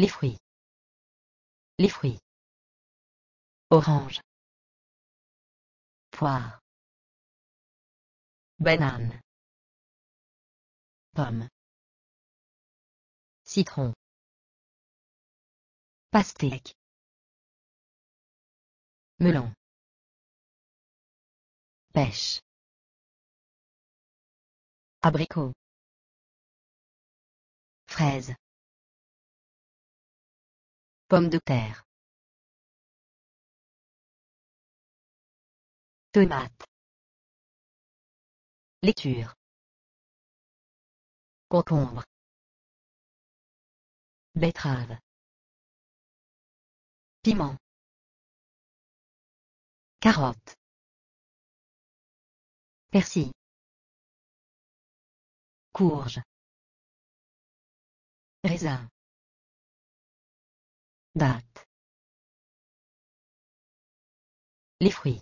Les fruits. Les fruits. Orange. Poire. Banane. Pomme. Citron. Pastèque. Melon. Pêche. Abricot. Fraise. Pommes de terre. Tomates. Lecture. Concombre. Betterave. Piment. Carotte. Persil. Courge. Raisin. Les fruits.